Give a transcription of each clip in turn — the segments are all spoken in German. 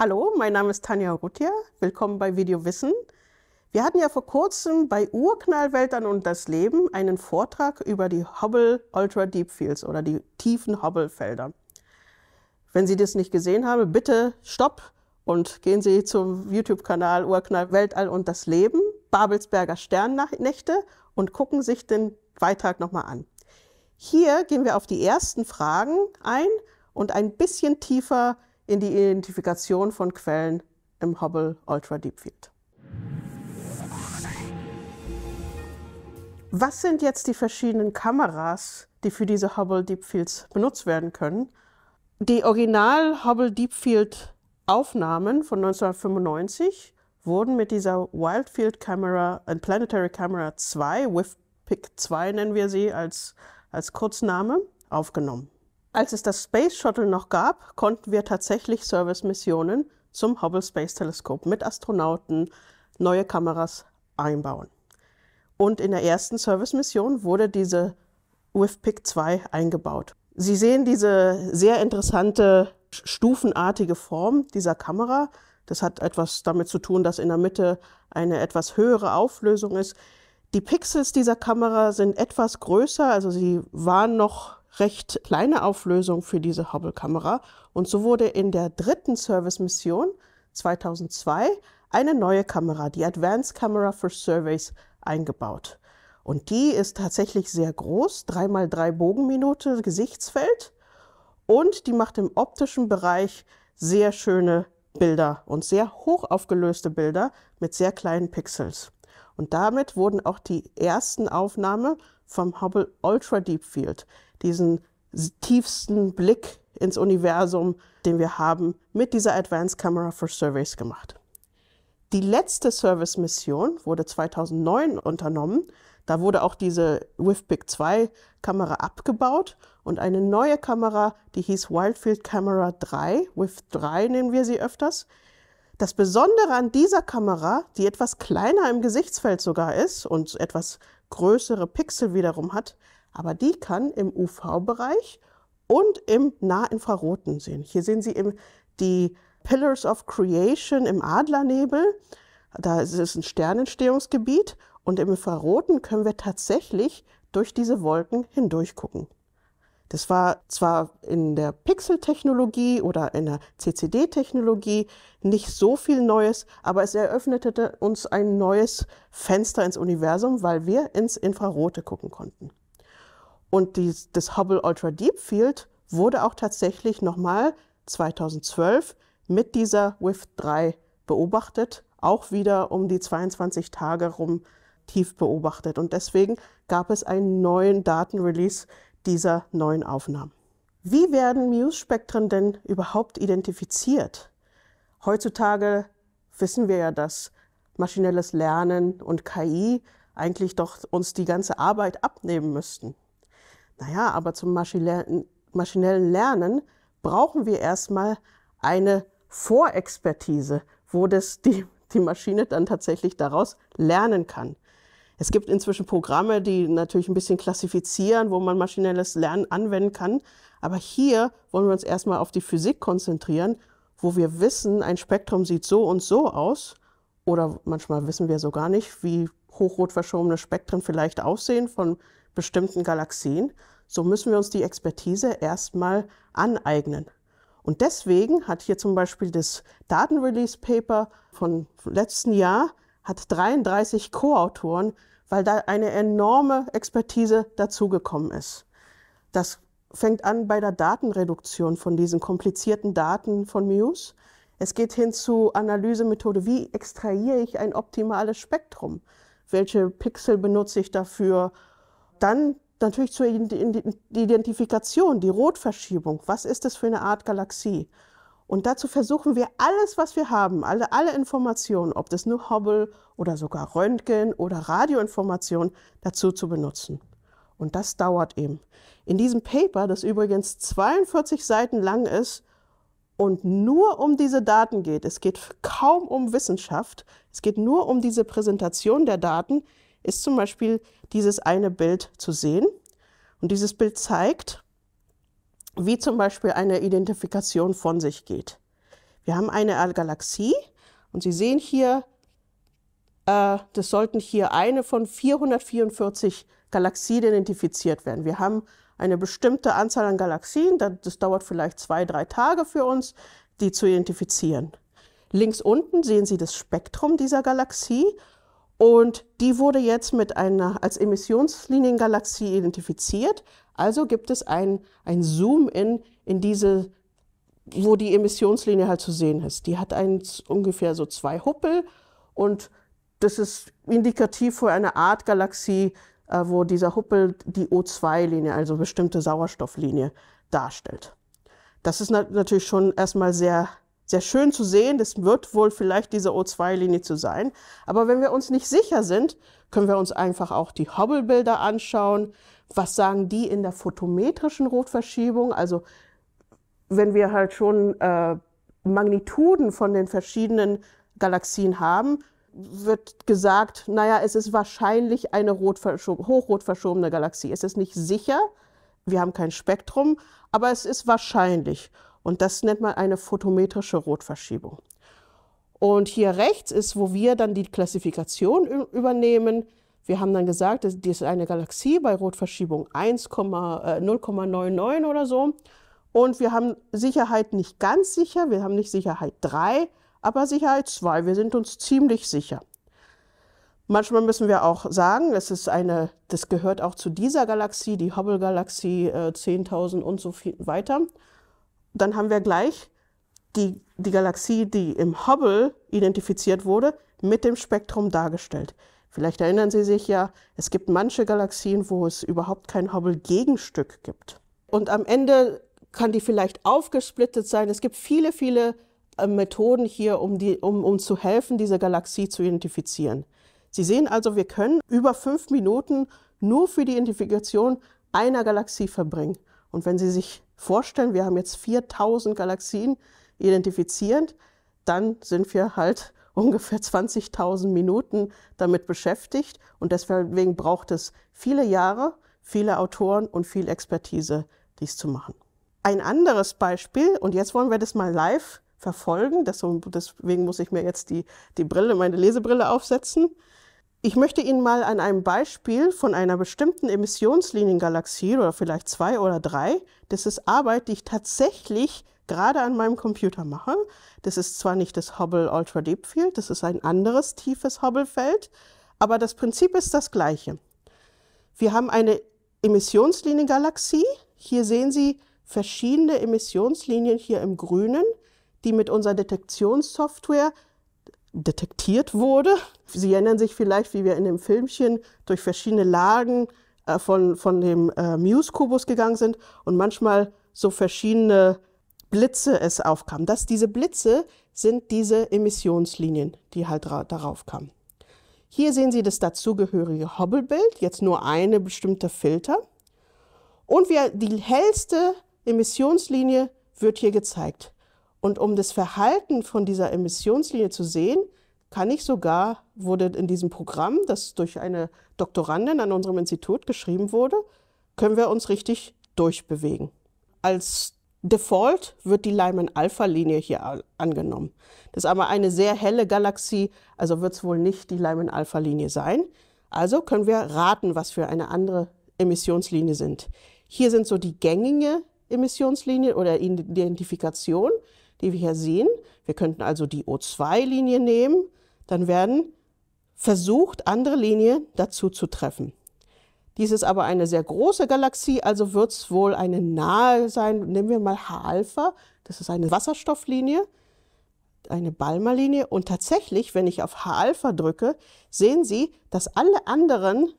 Hallo, mein Name ist Tanja Ruttier. Willkommen bei Video Wissen. Wir hatten ja vor kurzem bei Urknallweltern und das Leben einen Vortrag über die Hubble Ultra Deep Fields oder die tiefen Hubble-Felder. Wenn Sie das nicht gesehen haben, bitte stopp und gehen Sie zum YouTube-Kanal Urknall Weltall und das Leben, Babelsberger Sternnächte und gucken sich den Beitrag nochmal an. Hier gehen wir auf die ersten Fragen ein und ein bisschen tiefer in die Identifikation von Quellen im Hubble Ultra Deep Field. Was sind jetzt die verschiedenen Kameras, die für diese Hubble Deep Fields benutzt werden können? Die Original Hubble Deep Field Aufnahmen von 1995 wurden mit dieser Wildfield Camera and Planetary Camera 2, WIFPIC 2 nennen wir sie als, als Kurzname, aufgenommen. Als es das Space Shuttle noch gab, konnten wir tatsächlich Service-Missionen zum Hubble Space Teleskop mit Astronauten neue Kameras einbauen. Und in der ersten Service-Mission wurde diese WIFPIC 2 eingebaut. Sie sehen diese sehr interessante stufenartige Form dieser Kamera. Das hat etwas damit zu tun, dass in der Mitte eine etwas höhere Auflösung ist. Die Pixels dieser Kamera sind etwas größer, also sie waren noch recht kleine Auflösung für diese Hubble-Kamera. Und so wurde in der dritten Service-Mission 2002 eine neue Kamera, die Advanced Camera for Surveys, eingebaut. Und die ist tatsächlich sehr groß, 3x3 Bogenminute Gesichtsfeld. Und die macht im optischen Bereich sehr schöne Bilder und sehr hoch aufgelöste Bilder mit sehr kleinen Pixels. Und damit wurden auch die ersten Aufnahmen vom Hubble Ultra Deep Field, diesen tiefsten Blick ins Universum, den wir haben, mit dieser Advanced Camera for Surveys gemacht. Die letzte Service-Mission wurde 2009 unternommen. Da wurde auch diese WIFPIC 2 Kamera abgebaut und eine neue Kamera, die hieß Wildfield Camera 3, WIF 3 nennen wir sie öfters. Das Besondere an dieser Kamera, die etwas kleiner im Gesichtsfeld sogar ist und etwas größere Pixel wiederum hat, aber die kann im UV-Bereich und im Nahinfraroten sehen. Hier sehen Sie eben die Pillars of Creation im Adlernebel. Da ist es ein Sternentstehungsgebiet und im Infraroten können wir tatsächlich durch diese Wolken hindurch gucken. Das war zwar in der Pixel-Technologie oder in der CCD-Technologie nicht so viel Neues, aber es eröffnete uns ein neues Fenster ins Universum, weil wir ins Infrarote gucken konnten. Und dies, das Hubble Ultra Deep Field wurde auch tatsächlich nochmal 2012 mit dieser WIFT 3 beobachtet, auch wieder um die 22 Tage rum tief beobachtet. Und deswegen gab es einen neuen Datenrelease dieser neuen Aufnahmen. Wie werden Muse-Spektren denn überhaupt identifiziert? Heutzutage wissen wir ja, dass maschinelles Lernen und KI eigentlich doch uns die ganze Arbeit abnehmen müssten. Naja, aber zum maschinellen Lernen brauchen wir erstmal eine Vorexpertise, wo das die, die Maschine dann tatsächlich daraus lernen kann. Es gibt inzwischen Programme, die natürlich ein bisschen klassifizieren, wo man maschinelles Lernen anwenden kann. Aber hier wollen wir uns erstmal auf die Physik konzentrieren, wo wir wissen, ein Spektrum sieht so und so aus. Oder manchmal wissen wir so gar nicht, wie hochrot verschobene Spektren vielleicht aussehen von bestimmten Galaxien, so müssen wir uns die Expertise erstmal aneignen. Und deswegen hat hier zum Beispiel das Datenrelease-Paper von letzten Jahr hat 33 Co-Autoren, weil da eine enorme Expertise dazugekommen ist. Das fängt an bei der Datenreduktion von diesen komplizierten Daten von Muse. Es geht hin zu Analysemethode, wie extrahiere ich ein optimales Spektrum welche Pixel benutze ich dafür. Dann natürlich zur Identifikation, die Rotverschiebung. Was ist das für eine Art Galaxie? Und dazu versuchen wir alles, was wir haben, alle, alle Informationen, ob das nur Hubble oder sogar Röntgen oder Radioinformationen dazu zu benutzen. Und das dauert eben. In diesem Paper, das übrigens 42 Seiten lang ist, und nur um diese Daten geht. Es geht kaum um Wissenschaft. Es geht nur um diese Präsentation der Daten. Ist zum Beispiel dieses eine Bild zu sehen. Und dieses Bild zeigt, wie zum Beispiel eine Identifikation von sich geht. Wir haben eine Galaxie und Sie sehen hier äh, das sollten hier eine von 444 Galaxien identifiziert werden. Wir haben eine bestimmte Anzahl an Galaxien, das dauert vielleicht zwei, drei Tage für uns, die zu identifizieren. Links unten sehen Sie das Spektrum dieser Galaxie und die wurde jetzt mit einer als Emissionsliniengalaxie identifiziert. Also gibt es ein, ein Zoom-in in diese, wo die Emissionslinie halt zu sehen ist. Die hat ein, ungefähr so zwei Huppel und das ist indikativ für eine Art Galaxie, äh, wo dieser Huppel die O2-Linie, also bestimmte Sauerstofflinie, darstellt. Das ist natürlich schon erstmal sehr, sehr schön zu sehen. Das wird wohl vielleicht diese O2-Linie zu sein. Aber wenn wir uns nicht sicher sind, können wir uns einfach auch die Hubble-Bilder anschauen. Was sagen die in der photometrischen Rotverschiebung? Also wenn wir halt schon äh, Magnituden von den verschiedenen Galaxien haben, wird gesagt, naja, es ist wahrscheinlich eine rotverschob hochrot verschobene Galaxie. Es ist nicht sicher, wir haben kein Spektrum, aber es ist wahrscheinlich. Und das nennt man eine photometrische Rotverschiebung. Und hier rechts ist, wo wir dann die Klassifikation übernehmen. Wir haben dann gesagt, das ist eine Galaxie bei Rotverschiebung 0,99 äh, oder so. Und wir haben Sicherheit nicht ganz sicher, wir haben nicht Sicherheit 3, aber Sicherheit 2, Wir sind uns ziemlich sicher. Manchmal müssen wir auch sagen, es ist eine, das gehört auch zu dieser Galaxie, die Hubble-Galaxie äh, 10.000 und so viel weiter. Dann haben wir gleich die, die Galaxie, die im Hubble identifiziert wurde, mit dem Spektrum dargestellt. Vielleicht erinnern Sie sich ja, es gibt manche Galaxien, wo es überhaupt kein Hubble-Gegenstück gibt. Und am Ende kann die vielleicht aufgesplittet sein. Es gibt viele, viele äh, Methoden hier, um, die, um, um zu helfen, diese Galaxie zu identifizieren. Sie sehen also, wir können über fünf Minuten nur für die Identifikation einer Galaxie verbringen. Und wenn Sie sich vorstellen, wir haben jetzt 4000 Galaxien identifizierend, dann sind wir halt ungefähr 20.000 Minuten damit beschäftigt. Und deswegen braucht es viele Jahre, viele Autoren und viel Expertise, dies zu machen. Ein anderes Beispiel, und jetzt wollen wir das mal live verfolgen. Deswegen muss ich mir jetzt die, die Brille, meine Lesebrille aufsetzen. Ich möchte Ihnen mal an einem Beispiel von einer bestimmten Emissionsliniengalaxie oder vielleicht zwei oder drei, das ist Arbeit, die ich tatsächlich gerade an meinem Computer mache. Das ist zwar nicht das Hubble Ultra Deep Field, das ist ein anderes tiefes Hubble-Feld, aber das Prinzip ist das gleiche. Wir haben eine Emissionsliniengalaxie. Hier sehen Sie verschiedene Emissionslinien hier im Grünen die mit unserer Detektionssoftware detektiert wurde. Sie erinnern sich vielleicht, wie wir in dem Filmchen durch verschiedene Lagen äh, von, von dem äh, Muse-Kubus gegangen sind und manchmal so verschiedene Blitze es aufkamen. Das, diese Blitze sind diese Emissionslinien, die halt darauf kamen. Hier sehen Sie das dazugehörige Hobble-Bild, jetzt nur eine bestimmte Filter. Und wir, die hellste Emissionslinie wird hier gezeigt. Und um das Verhalten von dieser Emissionslinie zu sehen, kann ich sogar, wurde in diesem Programm, das durch eine Doktorandin an unserem Institut geschrieben wurde, können wir uns richtig durchbewegen. Als Default wird die Lyman-Alpha-Linie hier angenommen. Das ist aber eine sehr helle Galaxie, also wird es wohl nicht die Lyman-Alpha-Linie sein. Also können wir raten, was für eine andere Emissionslinie sind. Hier sind so die gängige Emissionslinie oder Identifikation die wir hier sehen. Wir könnten also die O2-Linie nehmen, dann werden versucht, andere Linien dazu zu treffen. Dies ist aber eine sehr große Galaxie, also wird es wohl eine nahe sein. Nehmen wir mal H-Alpha, das ist eine Wasserstofflinie, eine balmer linie Und tatsächlich, wenn ich auf H-Alpha drücke, sehen Sie, dass alle anderen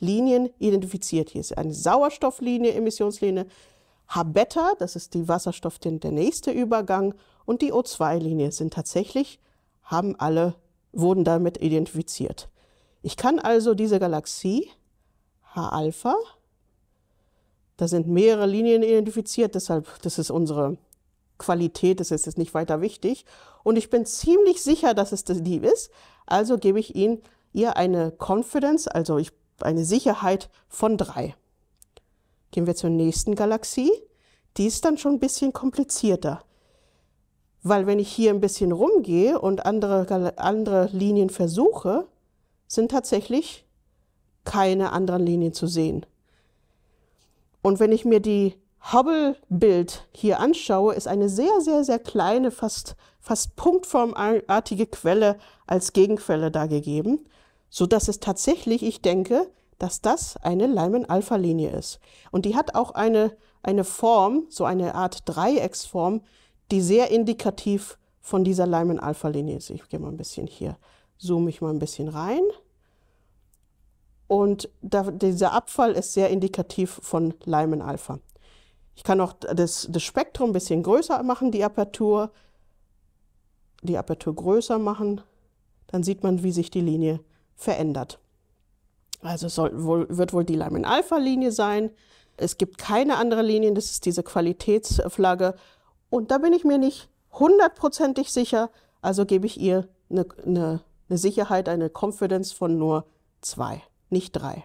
Linien identifiziert. Hier ist eine Sauerstofflinie, Emissionslinie, H-Beta, das ist die Wasserstoff, der nächste Übergang, und die O2-Linie sind tatsächlich, haben alle, wurden damit identifiziert. Ich kann also diese Galaxie H-Alpha, da sind mehrere Linien identifiziert, deshalb, das ist unsere Qualität, das ist jetzt nicht weiter wichtig. Und ich bin ziemlich sicher, dass es die ist, also gebe ich Ihnen ihr eine Confidence, also ich, eine Sicherheit von drei. Gehen wir zur nächsten Galaxie. Die ist dann schon ein bisschen komplizierter. Weil wenn ich hier ein bisschen rumgehe und andere, andere Linien versuche, sind tatsächlich keine anderen Linien zu sehen. Und wenn ich mir die Hubble-Bild hier anschaue, ist eine sehr, sehr, sehr kleine, fast, fast punktformartige Quelle als Gegenquelle da gegeben, sodass es tatsächlich, ich denke, dass das eine Lyman-Alpha-Linie ist. Und die hat auch eine, eine Form, so eine Art Dreiecksform, die sehr indikativ von dieser Lyman-Alpha-Linie ist. Ich gehe mal ein bisschen hier, zoome ich mal ein bisschen rein. Und da, dieser Abfall ist sehr indikativ von Lyman-Alpha. Ich kann auch das, das Spektrum ein bisschen größer machen, die Apertur, die Apertur größer machen. Dann sieht man, wie sich die Linie verändert. Also soll, wohl, wird wohl die Lamin-Alpha-Linie sein. Es gibt keine andere Linien, das ist diese Qualitätsflagge. Und da bin ich mir nicht hundertprozentig sicher, also gebe ich ihr eine, eine, eine Sicherheit, eine Confidence von nur zwei, nicht drei.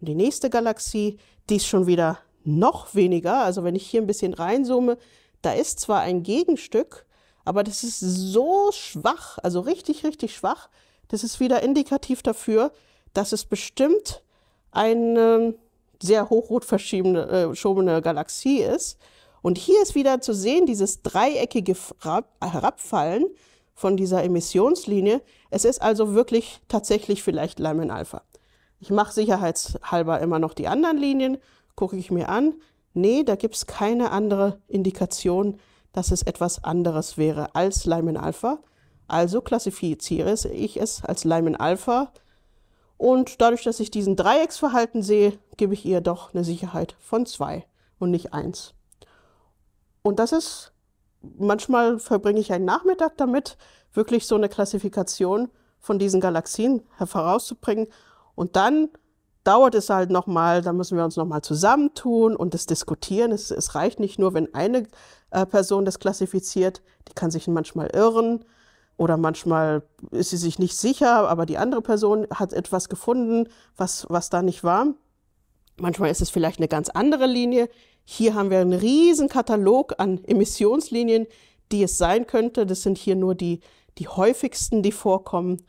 Und die nächste Galaxie, die ist schon wieder noch weniger. Also wenn ich hier ein bisschen reinzoome, da ist zwar ein Gegenstück, aber das ist so schwach, also richtig, richtig schwach. Das ist wieder indikativ dafür, das ist bestimmt eine sehr hochrot verschobene äh, Galaxie ist. Und hier ist wieder zu sehen, dieses dreieckige Herabfallen von dieser Emissionslinie. Es ist also wirklich tatsächlich vielleicht Lyman Alpha. Ich mache sicherheitshalber immer noch die anderen Linien, gucke ich mir an. Nee, da gibt es keine andere Indikation, dass es etwas anderes wäre als Lyman Alpha. Also klassifiziere ich es als Lyman Alpha und dadurch, dass ich diesen Dreiecksverhalten sehe, gebe ich ihr doch eine Sicherheit von zwei und nicht eins. Und das ist, manchmal verbringe ich einen Nachmittag damit, wirklich so eine Klassifikation von diesen Galaxien herauszubringen. Und dann dauert es halt nochmal, da müssen wir uns nochmal zusammentun und das diskutieren. Es, es reicht nicht nur, wenn eine äh, Person das klassifiziert, die kann sich manchmal irren. Oder manchmal ist sie sich nicht sicher, aber die andere Person hat etwas gefunden, was, was da nicht war. Manchmal ist es vielleicht eine ganz andere Linie. Hier haben wir einen riesen Katalog an Emissionslinien, die es sein könnte. Das sind hier nur die, die häufigsten, die vorkommen.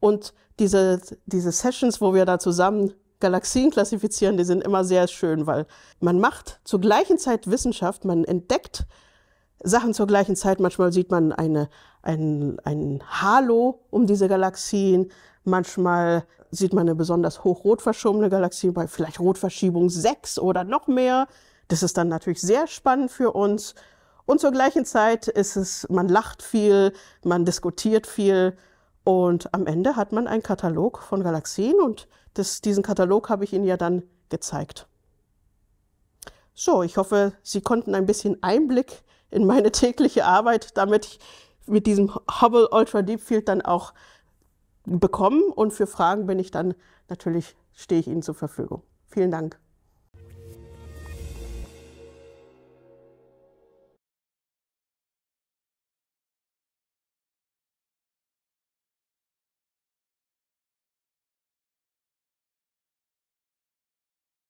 Und diese, diese Sessions, wo wir da zusammen Galaxien klassifizieren, die sind immer sehr schön, weil man macht zur gleichen Zeit Wissenschaft, man entdeckt Sachen zur gleichen Zeit. Manchmal sieht man eine, ein, ein Halo um diese Galaxien. Manchmal sieht man eine besonders hochrot verschobene Galaxie bei vielleicht Rotverschiebung 6 oder noch mehr. Das ist dann natürlich sehr spannend für uns. Und zur gleichen Zeit ist es, man lacht viel, man diskutiert viel. Und am Ende hat man einen Katalog von Galaxien und das, diesen Katalog habe ich Ihnen ja dann gezeigt. So, ich hoffe, Sie konnten ein bisschen Einblick in meine tägliche Arbeit damit mit diesem Hubble Ultra Deep Field dann auch bekommen. Und für Fragen bin ich dann natürlich, stehe ich Ihnen zur Verfügung. Vielen Dank.